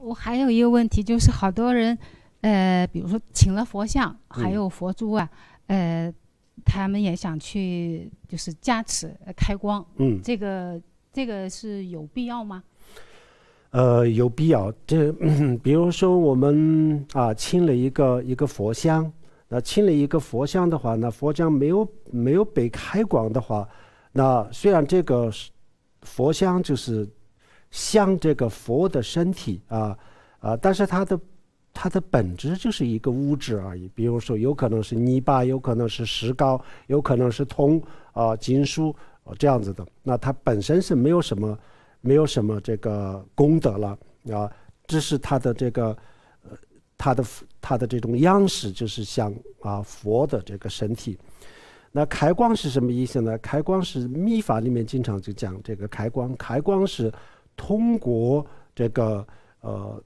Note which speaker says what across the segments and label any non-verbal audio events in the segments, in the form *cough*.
Speaker 1: 我还有一个问题，就是好多人，呃，比如说请了佛像，还有佛珠啊，呃，他们也想去，就是加持、开光。嗯，这个这个是有必要吗？
Speaker 2: 呃，有必要。这 *clears throat* 比如说我们啊，请了一个一个佛像，那请了一个佛像的话，那佛像没有没有被开光的话，那虽然这个佛像就是。像这个佛的身体啊，啊，但是它的它的本质就是一个物质而已。比如说，有可能是泥巴，有可能是石膏，有可能是铜啊金属啊这样子的。那它本身是没有什么没有什么这个功德了啊。这是它的这个呃它的它的这种样式，就是像啊佛的这个身体。那开光是什么意思呢？开光是密法里面经常就讲这个开光，开光是。通过这个呃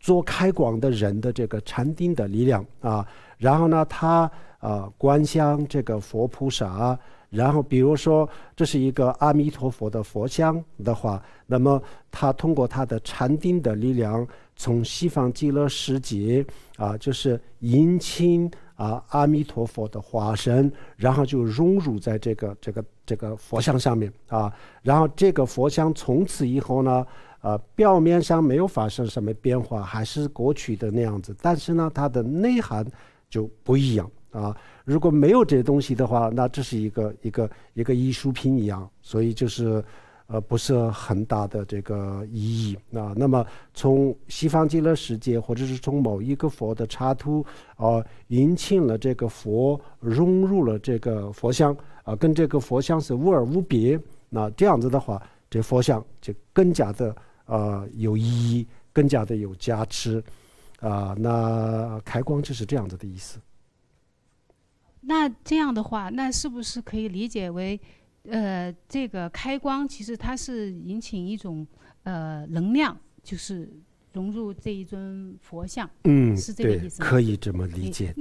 Speaker 2: 做开广的人的这个禅定的力量啊，然后呢，他啊观想这个佛菩萨，然后比如说这是一个阿弥陀佛的佛像的话，那么他通过他的禅定的力量，从西方极乐世界啊，就是迎亲。啊，阿弥陀佛的化身，然后就融入在这个这个这个佛像上面啊。然后这个佛像从此以后呢，呃，表面上没有发生什么变化，还是过去的那样子。但是呢，它的内涵就不一样啊。如果没有这些东西的话，那这是一个一个一个艺术品一样。所以就是。呃，不是很大的这个意义啊。那么，从西方极乐世界，或者是从某一个佛的插图，呃，迎请了这个佛，融入了这个佛像，啊，跟这个佛像是无二无别。那这样子的话，这佛像就更加的呃有意义，更加的有加持啊。那开光就是这样子的意思。
Speaker 1: 那这样的话，那是不是可以理解为？呃，这个开光其实它是引起一种呃能量，就是融入这一尊佛像，嗯，是这个意思，可
Speaker 2: 以这么理解。